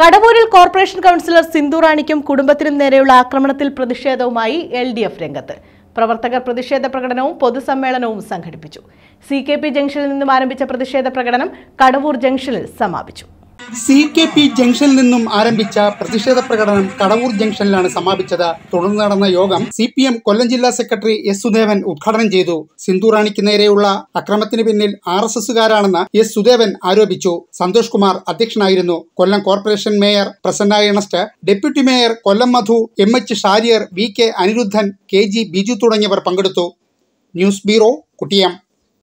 കടവൂരിൽ corporation councillor Sindhu റാണിക്കും കുടുംബത്തിനും നേരെയുള്ള ആക്രമണത്തിൽ പ്രതിഷേധവുമായി എൽ ഡി എഫ് രംഗത്ത് പ്രവർത്തകർ പ്രതിഷേധ പ്രകടനവും പൊതുസമ്മേളനവും സംഘടിപ്പിച്ചു സി കെ പി ജംഗ്ഷനിൽ നിന്നും ആരംഭിച്ച പ്രതിഷേധ പ്രകടനം കടവൂർ ജംഗ്ഷനിൽ സമാപിച്ചു സി കെ പി ജംഗ്ഷനിൽ നിന്നും ആരംഭിച്ച പ്രതിഷേധ പ്രകടനം കടവൂർ ജംഗ്ഷനിലാണ് സമാപിച്ചത് തുടർന്ന് നടന്ന യോഗം സി പി എം കൊല്ലം ജില്ലാ സെക്രട്ടറി എസ് സുദേവൻ ഉദ്ഘാടനം ചെയ്തു സിന്ധു റാണിക്ക് നേരെയുള്ള അക്രമത്തിന് പിന്നിൽ ആർ എസ് എസുകാരാണെന്ന് എസ് സുദേവൻ ആരോപിച്ചു സന്തോഷ് കുമാർ അധ്യക്ഷനായിരുന്നു Kollam corporation mayor Prasanna Ernest deputy mayor Kollam Madhu M H Shahriar V K Anirudhan K G Biju തുടങ്ങിയവർ പങ്കെടുത്തു ന്യൂസ് ബ്യൂറോ കുട്ടിയം